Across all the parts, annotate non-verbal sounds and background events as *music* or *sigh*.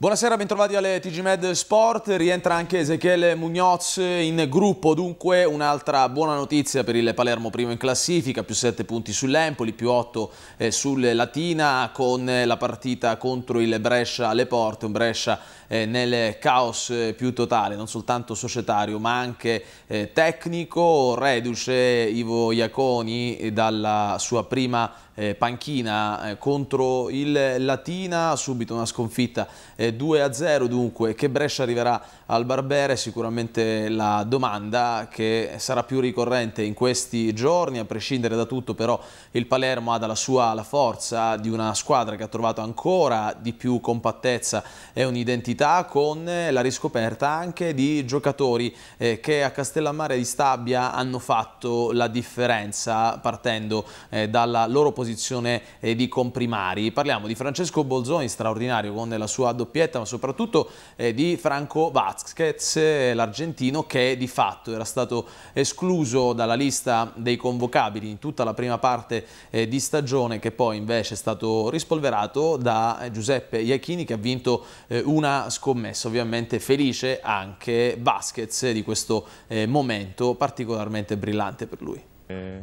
Buonasera, bentrovati alle TG Med Sport. Rientra anche Ezechiele Mugnoz in gruppo, dunque un'altra buona notizia per il Palermo primo in classifica, più 7 punti sull'Empoli, più 8 eh, sul Latina con eh, la partita contro il Brescia alle porte, un Brescia eh, nel caos eh, più totale, non soltanto societario ma anche eh, tecnico, reduce Ivo Iaconi eh, dalla sua prima eh, panchina eh, contro il Latina, subito una sconfitta 2-0 eh, dunque che Brescia arriverà al Barbera è sicuramente la domanda che sarà più ricorrente in questi giorni, a prescindere da tutto però il Palermo ha dalla sua la forza di una squadra che ha trovato ancora di più compattezza e un'identità con eh, la riscoperta anche di giocatori eh, che a Castellammare di Stabia hanno fatto la differenza partendo dalla loro posizione posizione eh, di comprimari. Parliamo di Francesco Bolzoni, straordinario con la sua doppietta, ma soprattutto eh, di Franco Vazquez, eh, l'argentino che di fatto era stato escluso dalla lista dei convocabili in tutta la prima parte eh, di stagione, che poi invece è stato rispolverato da eh, Giuseppe Iachini che ha vinto eh, una scommessa, ovviamente felice anche Vazquez di questo momento particolarmente brillante per lui. Eh,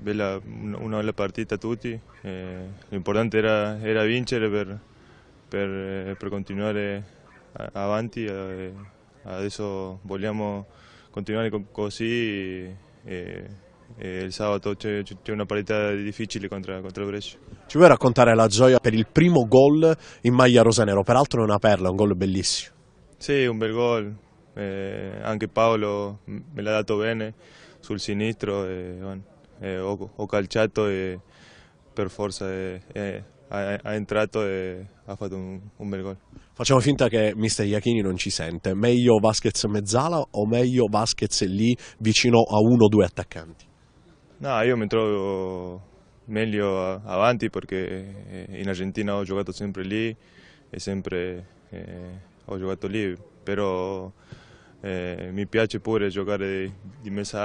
bella, una bella partita a tutti, eh, l'importante era, era, vincere per, per, eh, per continuare avanti, eh, adesso vogliamo continuare così. Eh, il sabato c'è, una partita difficile contro, contro il Brescia. Ci vuoi raccontare la gioia per il primo gol in maglia rosanero? Peraltro è una perla, un gol bellissimo. Sì, un bel gol. Eh, anche Paolo me l'ha dato bene sul sinistro. E, bueno eh, ho, ho, calciato e eh, per forza è, eh, eh, ha, ha, entrato e ha fatto un, un bel gol. Facciamo finta che mister Iachini non ci sente, meglio Vasquez mezzala o meglio Vasquez lì vicino a uno o due attaccanti? No, io mi trovo meglio avanti perché in Argentina ho giocato sempre lì e sempre eh, ho giocato lì, però eh, mi piace pure giocare di, di mezza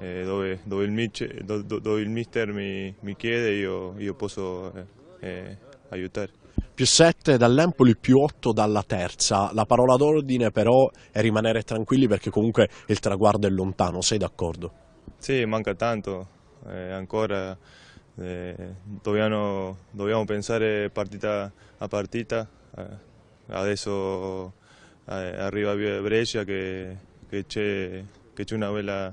eh, dove, dove, il mister, do, do, il mister mi, mi, chiede io, io posso eh, eh aiutare. Più 7 dall'Empoli, più 8 dalla terza. La parola d'ordine però è rimanere tranquilli perché comunque il traguardo è lontano, sei d'accordo? Sì, manca tanto, eh, ancora eh, dobbiamo, dobbiamo, pensare partita a partita. adesso arriva Brescia che, che c'è una bella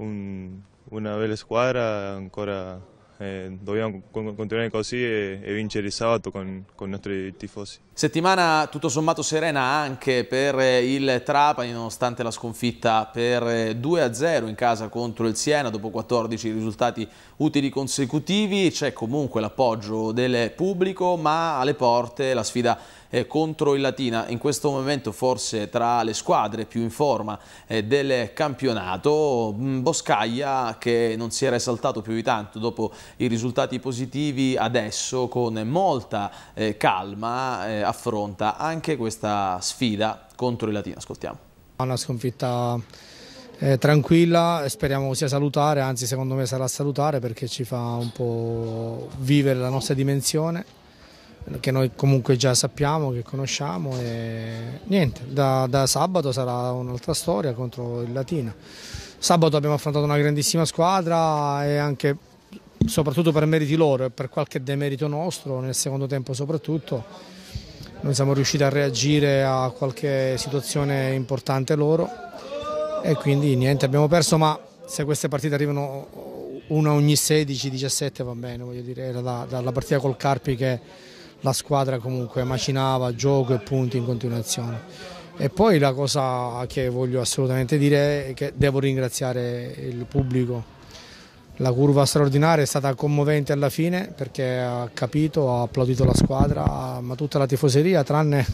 un, una bella squadra, ancora eh, dobbiamo continuare così e, e, vincere il sabato con, con, i nostri tifosi. Settimana tutto sommato serena anche per eh, il Trapani nonostante la sconfitta per 2-0 eh, in casa contro il Siena dopo 14 risultati utili consecutivi, c'è comunque l'appoggio del pubblico ma alle porte la sfida eh, contro il Latina. In questo momento forse tra le squadre più in forma eh, del campionato, mm, Boscaglia che non si era esaltato più di tanto dopo i risultati positivi, adesso con molta eh, calma eh, affronta anche questa sfida contro il Latina. Ascoltiamo. Una sconfitta eh, tranquilla, speriamo sia salutare, anzi secondo me sarà salutare perché ci fa un po' vivere la nostra dimensione che noi comunque già sappiamo, che conosciamo e niente, da, da sabato sarà un'altra storia contro il Latina. Sabato abbiamo affrontato una grandissima squadra e anche soprattutto per meriti loro e per qualche demerito nostro, nel secondo tempo soprattutto, non siamo riusciti a reagire a qualche situazione importante loro e quindi niente, abbiamo perso, ma se queste partite arrivano una ogni 16-17 va bene, voglio dire, era dalla partita col Carpi che la squadra comunque macinava gioco e punti in continuazione. E poi la cosa che voglio assolutamente dire è che devo ringraziare il pubblico. La curva straordinaria è stata commovente alla fine perché ha capito, ha applaudito la squadra, ma tutta la tifoseria, tranne,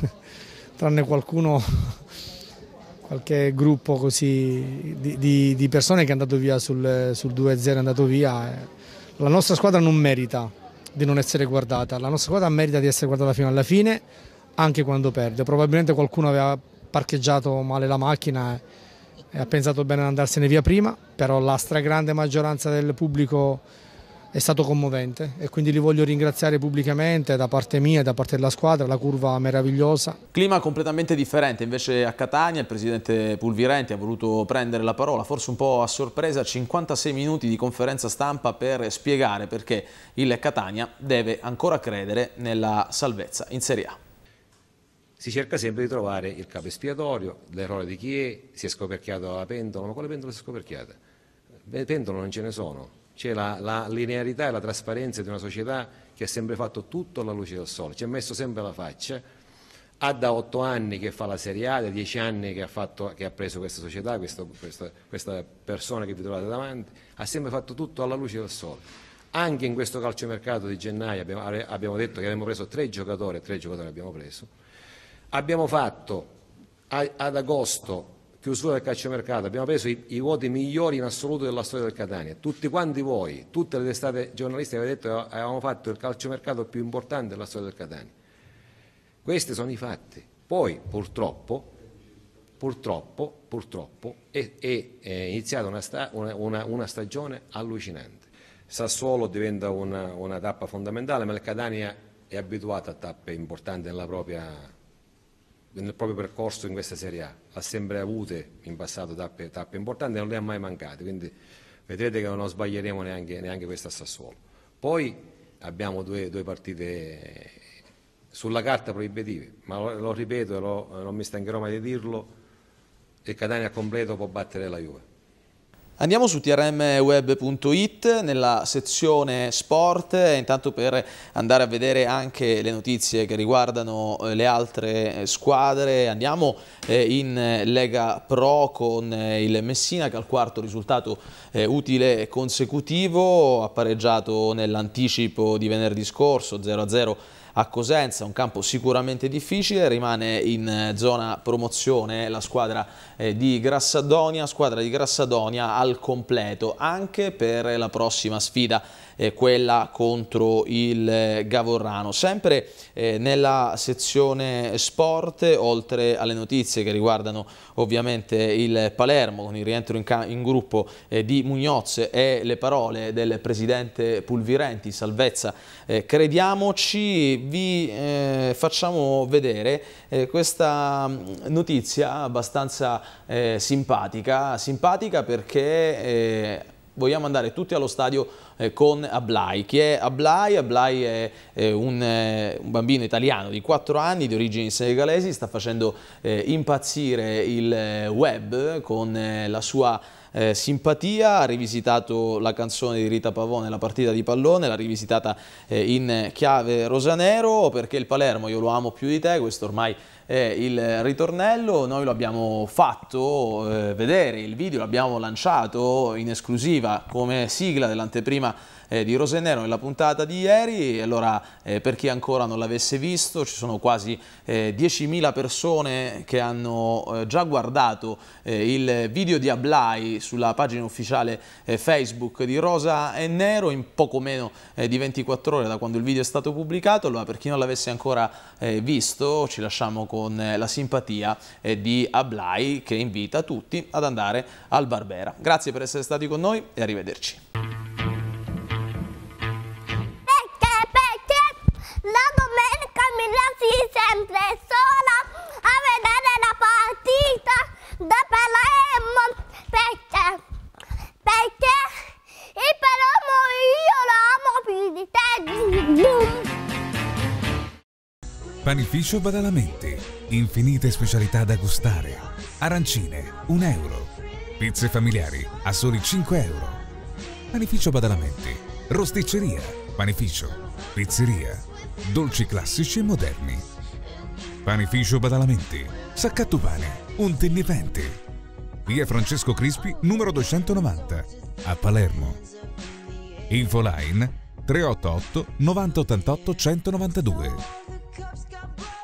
*laughs* tranne qualcuno, *laughs* qualche gruppo così di, di, di, persone che è andato via sul, sul 2-0, è andato via. Eh. La nostra squadra non merita di non essere guardata. La nostra squadra merita di essere guardata fino alla fine, anche quando perde. Probabilmente qualcuno aveva parcheggiato male la macchina e ha pensato bene ad andarsene via prima, però la stragrande maggioranza del pubblico è stato commovente e quindi li voglio ringraziare pubblicamente da parte mia e da parte della squadra, la curva meravigliosa. Clima completamente differente, invece a Catania il presidente Pulvirenti ha voluto prendere la parola, forse un po' a sorpresa, 56 minuti di conferenza stampa per spiegare perché il Catania deve ancora credere nella salvezza in Serie A. Si cerca sempre di trovare il capo espiatorio, l'errore di chi è, si è scoperchiato la pendola, ma quale pendola si è scoperchiata? Beh, pendolo non ce ne sono, c'è la, la, linearità e la trasparenza di una società che ha sempre fatto tutto alla luce del sole, ci ha messo sempre la faccia, ha da otto anni che fa la Serie A, da dieci anni che ha, fatto, che ha preso questa società, questo, questa, questa persona che vi trovate davanti, ha sempre fatto tutto alla luce del sole. Anche in questo calciomercato di gennaio abbiamo, abbiamo detto che avremmo preso tre giocatori, tre giocatori abbiamo preso. Abbiamo fatto ad agosto chiusura del calciomercato, abbiamo preso i, i voti migliori in assoluto della storia del Catania. Tutti quanti voi, tutte le testate giornalisti avete detto che avevamo fatto il calciomercato più importante della storia del Catania. Questi sono i fatti. Poi purtroppo, purtroppo, purtroppo è, è, è iniziata una, sta, una, una, una, stagione allucinante. Sassuolo diventa una, tappa fondamentale, ma il Catania è abituato a tappe importanti nella propria nel proprio percorso in questa Serie A. Ha sempre avute in passato tappe, tappe importanti e non le ha mai mancate, quindi vedrete che non sbaglieremo neanche, neanche questa Sassuolo. Poi abbiamo due, due partite eh, sulla carta proibitive, ma lo, lo ripeto e non mi stancherò mai di dirlo, il Catania al completo può battere la Juve. Andiamo su trmweb.it nella sezione sport, intanto per andare a vedere anche le notizie che riguardano eh, le altre eh, squadre, andiamo eh, in Lega Pro con il Messina che al quarto risultato utile consecutivo, ha pareggiato nell'anticipo di venerdì scorso 0-0 a Cosenza, un campo sicuramente difficile, rimane in eh, zona promozione la squadra eh, di Grassadonia, squadra di Grassadonia al completo anche per la prossima sfida eh, quella contro il eh, Gavorrano. Sempre eh, nella sezione sport, oltre alle notizie che riguardano ovviamente il Palermo, con il rientro in, in gruppo eh, di Mugnoz e le parole del presidente Pulvirenti, salvezza eh, crediamoci, vi eh, facciamo vedere questa mm, notizia abbastanza simpatica, simpatica perché vogliamo andare tutti allo stadio eh, con Ablai. Chi è Ablai? Ablai è, è un, eh, un, bambino italiano di 4 anni, di origini senegalesi, sta facendo eh, impazzire il eh, web con eh, la sua eh, simpatia, ha rivisitato la canzone di Rita Pavone, la partita di pallone, l'ha rivisitata eh, in chiave rosanero perché il Palermo io lo amo più di te, questo ormai eh, il ritornello, noi lo abbiamo fatto eh, vedere, il video l'abbiamo lanciato in esclusiva come sigla dell'anteprima eh, di Nero nella puntata di ieri, allora eh, per chi ancora non l'avesse visto ci sono quasi 10.000 eh, persone che hanno eh, già guardato il video di Ablai sulla pagina ufficiale Facebook di Rosa e Nero in poco meno di 24 ore da quando il video è stato pubblicato, allora per chi non l'avesse ancora visto ci lasciamo con con eh, la simpatia eh, di Ablai che invita tutti ad andare al Barbera. Grazie per essere stati con noi e arrivederci. Panificio Badalamenti, infinite specialità da gustare. Arancine, 1 euro. Pizze familiari a soli 5 euro. Panificio Badalamenti, rosticceria, panificio, pizzeria, dolci classici e moderni. Panificio Badalamenti, Saccattupane, un tennipente. Via Francesco Crispi, numero 290, a Palermo. Infoline 388 9088 192. I'm bread.